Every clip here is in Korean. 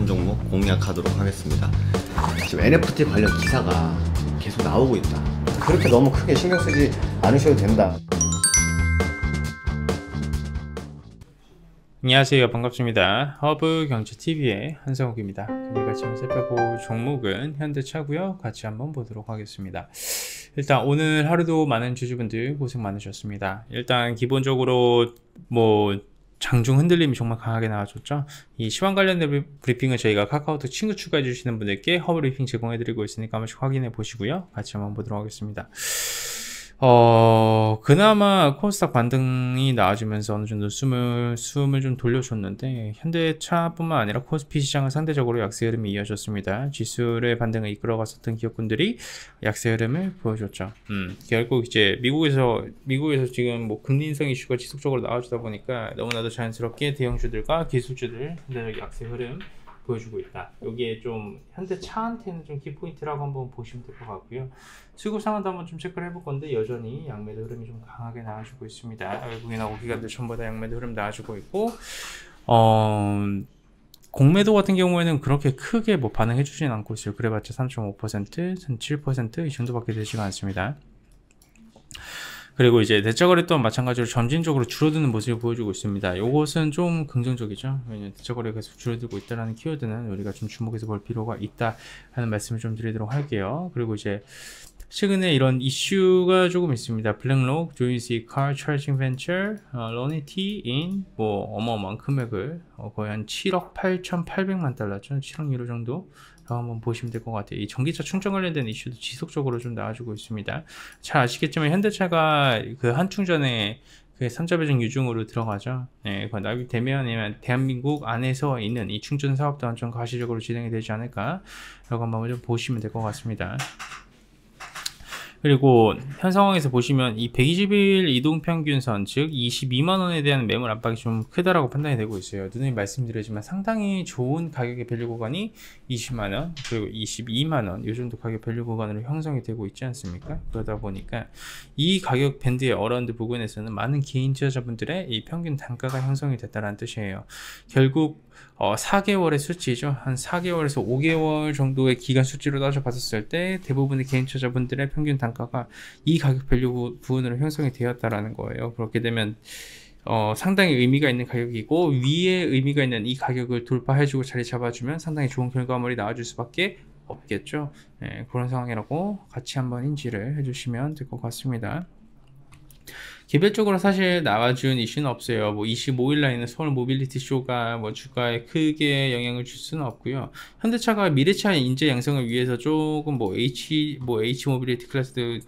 한 종목 공략하도록 하겠습니다 지금 NFT 관련 기사가 계속 나오고 있다 그렇게 너무 크게 신경 쓰지 않으셔도 된다 안녕하세요 반갑습니다 허브 경제TV의 한성욱입니다 오늘 지금 살펴볼 종목은 현대차고요 같이 한번 보도록 하겠습니다 일단 오늘 하루도 많은 주주분들 고생 많으셨습니다 일단 기본적으로 뭐 장중 흔들림이 정말 강하게 나와줬죠. 이 시황 관련 브리핑은 저희가 카카오톡 친구 추가해 주시는 분들께 허브리핑 제공해 드리고 있으니까 한번씩 확인해 보시고요. 같이 한번 보도록 하겠습니다. 어, 그나마 코스닥 반등이 나아지면서 어느 정도 숨을, 숨을 좀 돌려줬는데, 현대차뿐만 아니라 코스피 시장은 상대적으로 약세 흐름이 이어졌습니다. 지수의 반등을 이끌어갔었던 기업군들이 약세 흐름을 보여줬죠. 음, 결국 이제 미국에서, 미국에서 지금 뭐 금리 인상 이슈가 지속적으로 나와주다 보니까 너무나도 자연스럽게 대형주들과 기술주들, 약세 흐름, 보여주고 있다. 여기에 좀 현대 차한테는 좀 키포인트라고 한번 보시면 될 것 같고요. 수급 상황도 한번 좀 체크를 해볼 건데 여전히 양매도 흐름이 좀 강하게 나와주고 있습니다. 외국인하고 기관들 전부 다 양매도 흐름 나와주고 있고 어... 공매도 같은 경우에는 그렇게 크게 뭐 반응해 주진 않고 있어요. 그래봤자 3.5%, 7%이 정도밖에 되지가 않습니다. 그리고 이제 대처 거래 또한 마찬가지로 점진적으로 줄어드는 모습을 보여주고 있습니다. 이것은 좀 긍정적이죠. 왜냐하면 대차 거래가 계속 줄어들고 있다는 키워드는 우리가 좀 주목해서 볼 필요가 있다 하는 말씀을 좀 드리도록 할게요. 그리고 이제 최근에 이런 이슈가 조금 있습니다. 블랙록, 조인스 c 카 r c h a r 러니티 인, 뭐, 어마어마한 금액을, 어, 거의 한 7억 8,800만 달러죠. 7억 유로 정도. 어, 한번 보시면 될 것 같아요. 이 전기차 충전 관련된 이슈도 지속적으로 좀 나와주고 있습니다. 잘 아시겠지만 현대차가 그 한충전에 그 3자 배정 유증으로 들어가죠. 네, 그 납입되면 대한민국 안에서 있는 이 충전 사업도 한좀 가시적으로 진행이 되지 않을까 이거 한번 좀 보시면 될 것 같습니다. 그리고 현 상황에서 보시면 이 120일 이동평균선 즉 22만원에 대한 매물 압박이 좀 크다라고 판단이 되고 있어요 누누이 말씀드리지만 상당히 좋은 가격의 밸류 구간이 20만원 그리고 22만원 요 정도 가격 밸류 구간으로 형성이 되고 있지 않습니까 그러다 보니까 이 가격 밴드의 어라운드 부근에서는 많은 개인 투자자분들의 이 평균 단가가 형성이 됐다는 뜻이에요 결국 어, 4개월의 수치죠. 한 4개월에서 5개월 정도의 기간 수치로 따져봤을 때 대부분의 개인 투자자분들의 평균 단가 단가가 이 가격 밸류 부분으로 형성이 되었다라는 거예요. 그렇게 되면 어, 상당히 의미가 있는 가격이고 위에 의미가 있는 이 가격을 돌파해주고 자리 잡아주면 상당히 좋은 결과물이 나와줄 수밖에 없겠죠. 네, 그런 상황이라고 같이 한번 인지를 해주시면 될 것 같습니다. 개별적으로 사실 나와준 이슈는 없어요. 뭐 25일 날 있는 서울 모빌리티 쇼가 뭐 주가에 크게 영향을 줄 수는 없고요. 현대차가 미래차 인재 양성을 위해서 조금 뭐 H 뭐 H 모빌리티 클래스도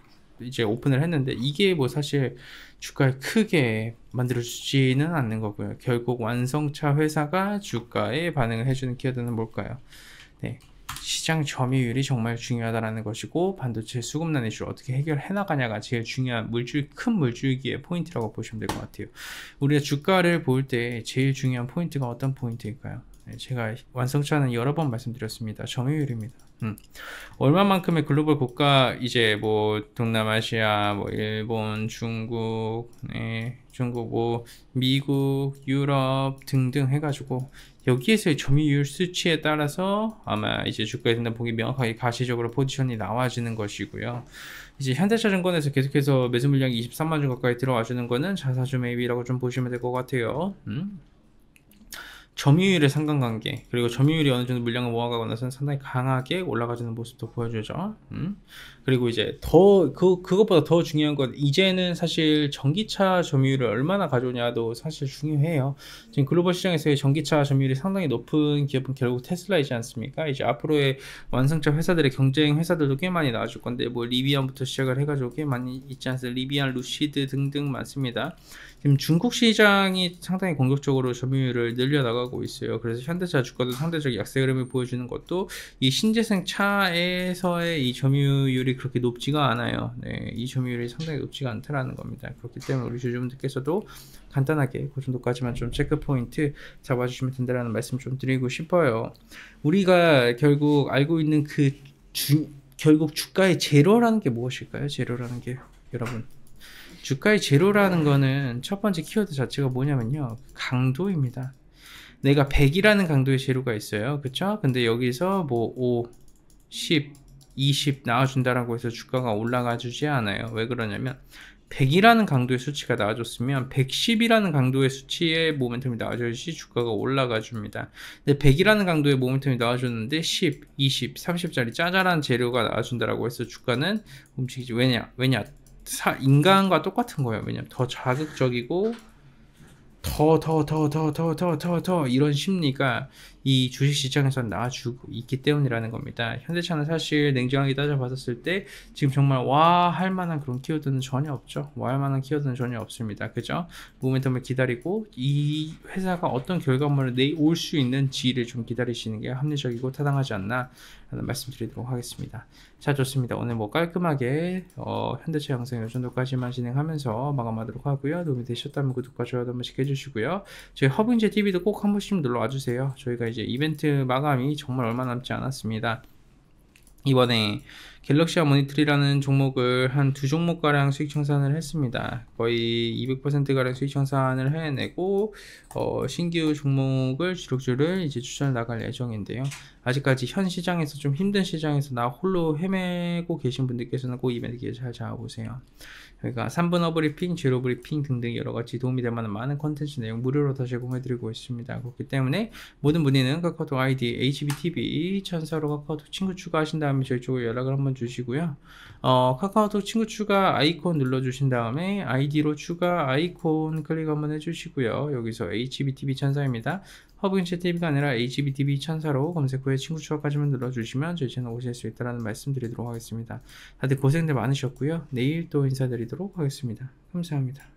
이제 오픈을 했는데 이게 뭐 사실 주가에 크게 만들어주지는 않는 거고요. 결국 완성차 회사가 주가에 반응을 해주는 키워드는 뭘까요? 네. 시장 점유율이 정말 중요하다는 것이고 반도체 수급난 이슈를 어떻게 해결해 나가냐가 제일 중요한 물줄 큰 물줄기의 포인트라고 보시면 될 것 같아요. 우리가 주가를 볼 때 제일 중요한 포인트가 어떤 포인트일까요? 네, 제가 완성차는 여러 번 말씀드렸습니다. 점유율입니다. 음. 얼마만큼의 글로벌 국가 이제 뭐 동남아시아, 뭐 일본, 중국, 네, 중국, 뭐 미국, 유럽 등등 해가지고 여기에서의 점유율 수치에 따라서 아마 이제 주가에 대한 보기 명확하게 가시적으로 포지션이 나와지는 것이고요. 이제 현대차증권에서 계속해서 매수 물량이 23만 주 가까이 들어와주는 거는 자사주 매입이라고 좀 보시면 될 것 같아요. 음? 점유율의 상관관계 그리고 점유율이 어느 정도 물량을 모아가고 나서는 상당히 강하게 올라가주는 모습도 보여주죠. 음. 그리고 이제 더 그 그것보다 더 중요한 건 이제는 사실 전기차 점유율을 얼마나 가져오냐도 사실 중요해요. 지금 글로벌 시장에서의 전기차 점유율이 상당히 높은 기업은 결국 테슬라이지 않습니까? 이제 앞으로의 완성차 회사들의 경쟁 회사들도 꽤 많이 나와줄 건데 뭐 리비안부터 시작을 해가지고 꽤 많이 있지 않습니까? 리비안, 루시드 등등 많습니다. 지금 중국 시장이 상당히 공격적으로 점유율을 늘려나가 주가고 있어요. 그래서 현대차 주가도 상대적 약세 흐름을 보여주는 것도 이 신재생 차에서의 이 점유율이 그렇게 높지가 않아요. 네, 이 점유율이 상당히 높지가 않다라는 겁니다. 그렇기 때문에 우리 주주분들께서도 간단하게 그 정도까지만 좀 체크 포인트 잡아주시면 된다라는 말씀 좀 드리고 싶어요. 우리가 결국 알고 있는 그 주, 결국 주가의 제로라는 게 무엇일까요? 제로라는 게 여러분 주가의 제로라는 거는 첫 번째 키워드 자체가 뭐냐면요 강도입니다. 내가 100이라는 강도의 재료가 있어요. 그쵸? 근데 여기서 뭐 5, 10, 20 나와준다라고 해서 주가가 올라가 주지 않아요. 왜 그러냐면 100이라는 강도의 수치가 나와줬으면 110이라는 강도의 수치의 모멘텀이 나와줘야지 주가가 올라가 줍니다. 근데 100이라는 강도의 모멘텀이 나와줬는데 10, 20, 30짜리 짜잘한 재료가 나와준다라고 해서 주가는 움직이지. 왜냐? 왜냐? 사, 인간과 똑같은 거예요. 왜냐면 더 자극적이고 더더더더더더더더 이런 심리가 이 주식 시장에서 나와주고 있기 때문이라는 겁니다. 현대차는 사실 냉정하게 따져봤었을 때 지금 정말 와 할 만한 그런 키워드는 전혀 없죠. 와 할 만한 키워드는 전혀 없습니다. 그죠? 모멘텀을 기다리고 이 회사가 어떤 결과물을 내 올 수 있는지를 좀 기다리시는 게 합리적이고 타당하지 않나 말씀드리도록 하겠습니다. 자 좋습니다. 오늘 뭐 깔끔하게 어, 현대차 영상 이 정도까지만 진행하면서 마감하도록 하고요. 도움이 되셨다면 구독과 좋아요 한 번씩 해주시고요. 저희 허브인제 TV도 꼭 한 번씩 눌러와 주세요. 저희가 이제 이벤트 마감이 정말 얼마 남지 않았습니다. 이번에 갤럭시와 모니터리라는 종목을 한 두 종목가량 수익 청산을 했습니다. 거의 200%가량 수익 청산을 해내고, 어, 신규 종목을 주력주를 이제 추천을 나갈 예정인데요. 아직까지 현 시장에서 좀 힘든 시장에서 나 홀로 헤매고 계신 분들께서는 꼭 이벤트 기회 잘 잡아보세요. 그러니까 3분 어브리핑, 제로 브리핑 등등 여러 가지 도움이 될 만한 많은 컨텐츠 내용 무료로 다 제공해드리고 있습니다. 그렇기 때문에 모든 문의는 카카오톡 아이디 hbtv 천사로 카카오톡 친구 추가하신 다음에 저희 쪽으로 연락을 한번 주시고요. 어, 카카오톡 친구 추가 아이콘 눌러주신 다음에 아이디로 추가 아이콘 클릭 한번 해주시고요. 여기서 hbtv 천사입니다. 허브인체 TV가 아니라 HBTV 천사로 검색 후에 친구 추가까지만 눌러주시면 저희 채널 오실 수 있다는 말씀 드리도록 하겠습니다. 다들 고생들 많으셨고요. 내일 또 인사드리도록 하겠습니다. 감사합니다.